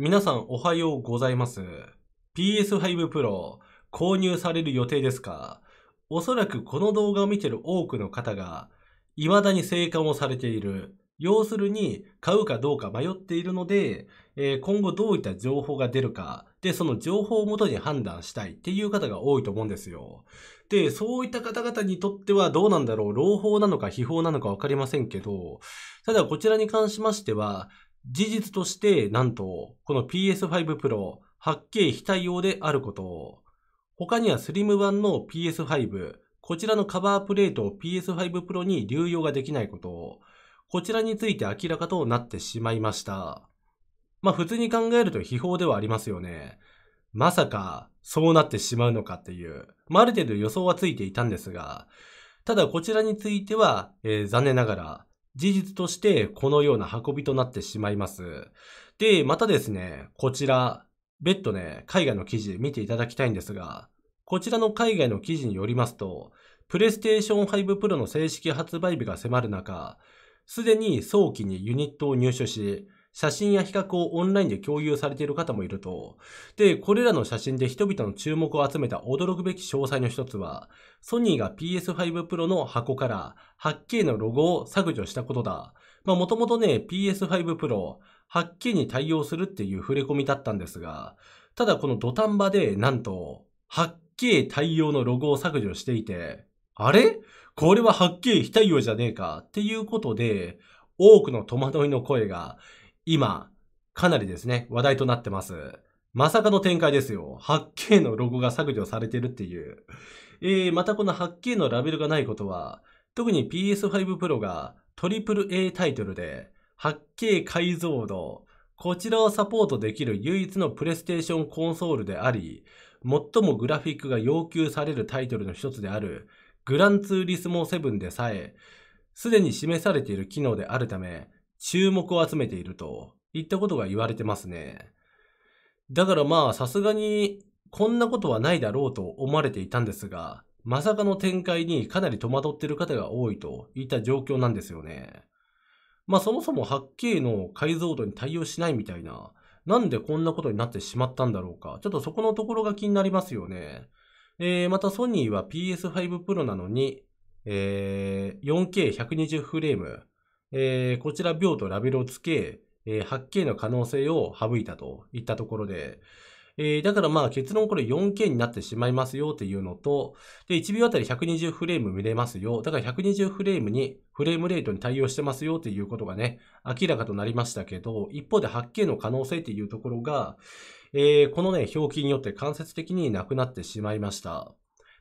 皆さんおはようございます。PS5 Pro 購入される予定ですかおそらくこの動画を見てる多くの方が、未だに生還をされている。要するに、買うかどうか迷っているので、えー、今後どういった情報が出るか、で、その情報をもとに判断したいっていう方が多いと思うんですよ。で、そういった方々にとってはどうなんだろう、朗報なのか秘宝なのかわかりませんけど、ただこちらに関しましては、事実として、なんと、この PS5 Pro 8K 非対応であること。他にはスリム版の PS5、こちらのカバープレートを PS5 Pro に流用ができないこと。こちらについて明らかとなってしまいました。まあ普通に考えると秘宝ではありますよね。まさか、そうなってしまうのかっていう。まあ、ある程度予想はついていたんですが、ただこちらについては、えー、残念ながら、事実としてこのような運びとなってしまいます。で、またですね、こちら、別途ね、海外の記事見ていただきたいんですが、こちらの海外の記事によりますと、プレイステーション5 Pro の正式発売日が迫る中、すでに早期にユニットを入手し、写真や比較をオンラインで共有されている方もいると。で、これらの写真で人々の注目を集めた驚くべき詳細の一つは、ソニーが PS5 Pro の箱から 8K のロゴを削除したことだ。まあもともとね、PS5 Pro、8K に対応するっていう触れ込みだったんですが、ただこの土壇場でなんと 8K 対応のロゴを削除していて、あれこれは 8K 非対応じゃねえかっていうことで、多くの戸惑いの声が今、かなりですね、話題となってます。まさかの展開ですよ。8K のロゴが削除されてるっていう。えー、またこの 8K のラベルがないことは、特に PS5 Pro が AAA タイトルで、8K 解像度、こちらをサポートできる唯一のプレステーションコンソールであり、最もグラフィックが要求されるタイトルの一つである、グランツーリスモ7でさえ、すでに示されている機能であるため、注目を集めているといったことが言われてますね。だからまあさすがにこんなことはないだろうと思われていたんですが、まさかの展開にかなり戸惑っている方が多いといった状況なんですよね。まあそもそも 8K の解像度に対応しないみたいな、なんでこんなことになってしまったんだろうか。ちょっとそこのところが気になりますよね。えー、またソニーは PS5 Pro なのに、えー、4K120 フレーム、えー、こちら秒とラベルをつけ、えー、8K の可能性を省いたといったところで、えー、だからまあ結論これ 4K になってしまいますよっていうのと、で、1秒あたり120フレーム見れますよ。だから120フレームに、フレームレートに対応してますよっていうことがね、明らかとなりましたけど、一方で 8K の可能性っていうところが、えー、このね、表記によって間接的になくなってしまいました。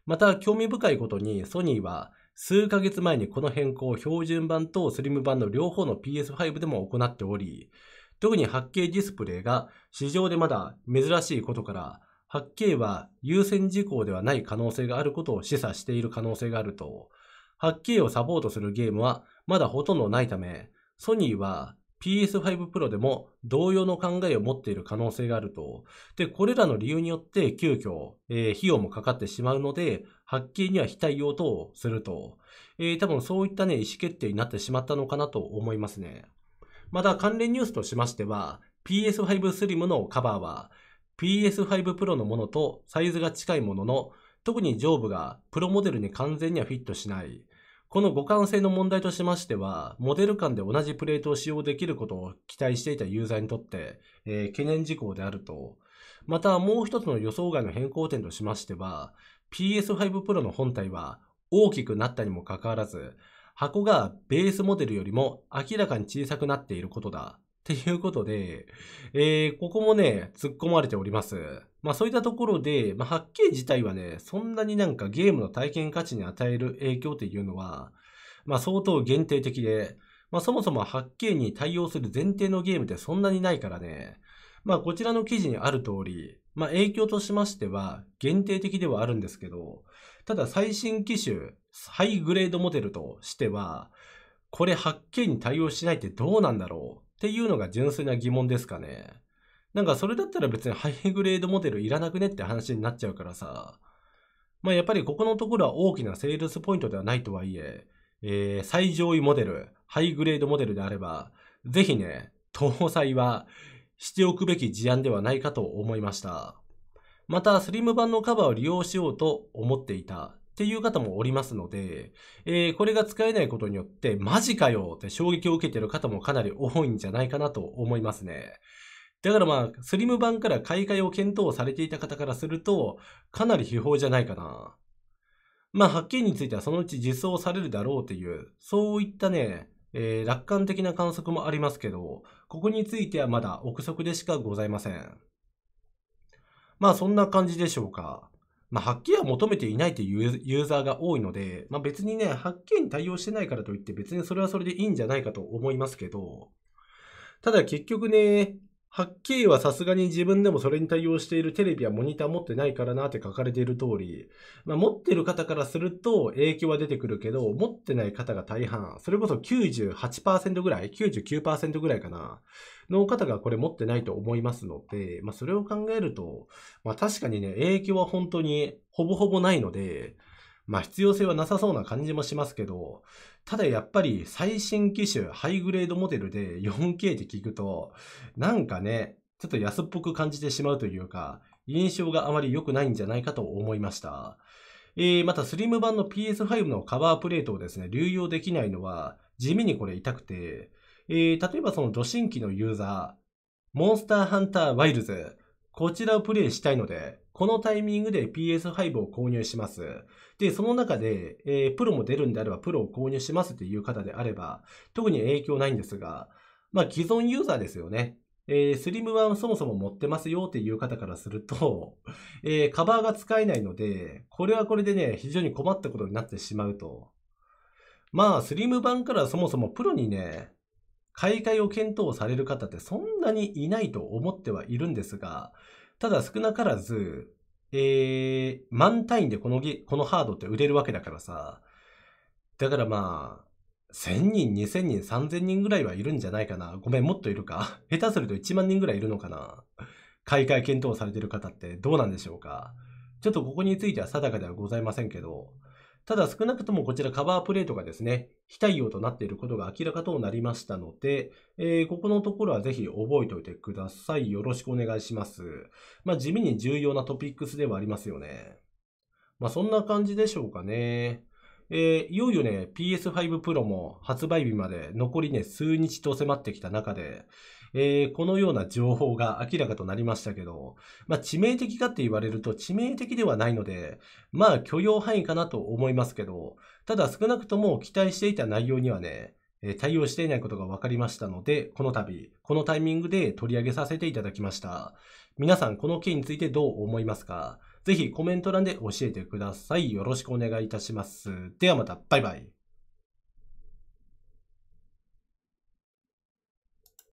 また、興味深いことに、ソニーは、数ヶ月前にこの変更を標準版とスリム版の両方の PS5 でも行っており、特に 8K ディスプレイが市場でまだ珍しいことから、8K は優先事項ではない可能性があることを示唆している可能性があると、8K をサポートするゲームはまだほとんどないため、ソニーは PS5 Pro でも同様の考えを持っている可能性があると。で、これらの理由によって急遽、えー、費用もかかってしまうので、発見には非対応とすると。えー、多分そういったね、意思決定になってしまったのかなと思いますね。また関連ニュースとしましては、PS5 Slim のカバーは、PS5 Pro のものとサイズが近いものの、特に上部がプロモデルに完全にはフィットしない。この互換性の問題としましては、モデル間で同じプレートを使用できることを期待していたユーザーにとって、えー、懸念事項であると、またもう一つの予想外の変更点としましては、PS5 Pro の本体は大きくなったにもかかわらず、箱がベースモデルよりも明らかに小さくなっていることだ。っていうことで、えー、ここもね、突っ込まれております。まあそういったところで、まあ八景自体はね、そんなになんかゲームの体験価値に与える影響っていうのは、まあ相当限定的で、まあそもそも 8k に対応する前提のゲームってそんなにないからね、まあこちらの記事にある通り、まあ影響としましては限定的ではあるんですけど、ただ最新機種、ハイグレードモデルとしては、これ発見に対応しないってどうなんだろうっていうのが純粋な疑問ですかね。なんかそれだったら別にハイグレードモデルいらなくねって話になっちゃうからさ。まあやっぱりここのところは大きなセールスポイントではないとはいえ、えー、最上位モデル、ハイグレードモデルであれば、ぜひね、搭載はしておくべき事案ではないかと思いました。また、スリム版のカバーを利用しようと思っていたっていう方もおりますので、えー、これが使えないことによって、マジかよって衝撃を受けてる方もかなり多いんじゃないかなと思いますね。だからまあ、スリム版から買い替えを検討されていた方からすると、かなり秘宝じゃないかな。まあ、発見についてはそのうち実装されるだろうっていう、そういったね、えー、楽観的な観測もありますけど、ここについてはまだ憶測でしかございません。まあ、そんな感じでしょうか。まあ、はっきりは求めていないというユーザーが多いので、まあ、別にね、はっきりに対応してないからといって別にそれはそれでいいんじゃないかと思いますけど、ただ結局ね、はっきりはさすがに自分でもそれに対応しているテレビやモニター持ってないからなって書かれている通り、まあ、持ってる方からすると影響は出てくるけど、持ってない方が大半、それこそ98%ぐらい、99%ぐらいかな、の方がこれ持ってないと思いますので、まあ、それを考えると、まあ、確かにね、影響は本当にほぼほぼないので、まあ必要性はなさそうな感じもしますけど、ただやっぱり最新機種、ハイグレードモデルで 4K って聞くと、なんかね、ちょっと安っぽく感じてしまうというか、印象があまり良くないんじゃないかと思いました。えー、またスリム版の PS5 のカバープレートをですね、流用できないのは地味にこれ痛くて、えー、例えばその土神機のユーザー、モンスターハンターワイルズ、こちらをプレイしたいので、このタイミングで PS5 を購入します。で、その中で、えー、プロも出るんであれば、プロを購入しますっていう方であれば、特に影響ないんですが、まあ、既存ユーザーですよね。えー、スリム版そもそも持ってますよっていう方からすると、えー、カバーが使えないので、これはこれでね、非常に困ったことになってしまうと。まあ、スリム版からそもそもプロにね、買い替えを検討される方ってそんなにいないと思ってはいるんですが、ただ少なからず、えー、タイ位でこのゲ、このハードって売れるわけだからさ、だからまあ、1000人、2000人、3000人ぐらいはいるんじゃないかな。ごめん、もっといるか。下手すると1万人ぐらいいるのかな。買い替え検討されてる方ってどうなんでしょうか。ちょっとここについては定かではございませんけど、ただ少なくともこちらカバープレートがですね、非対応となっていることが明らかとなりましたので、えー、ここのところはぜひ覚えておいてください。よろしくお願いします。まあ、地味に重要なトピックスではありますよね。まあ、そんな感じでしょうかね。えー、いよいよね、PS5 Pro も発売日まで残りね、数日と迫ってきた中で、えー、このような情報が明らかとなりましたけど、まあ、致命的かって言われると致命的ではないので、まあ許容範囲かなと思いますけど、ただ少なくとも期待していた内容にはね、対応していないことが分かりましたので、この度、このタイミングで取り上げさせていただきました。皆さん、この件についてどう思いますかぜひコメント欄で教えてください。よろしくお願いいたします。ではまた、バイバイ。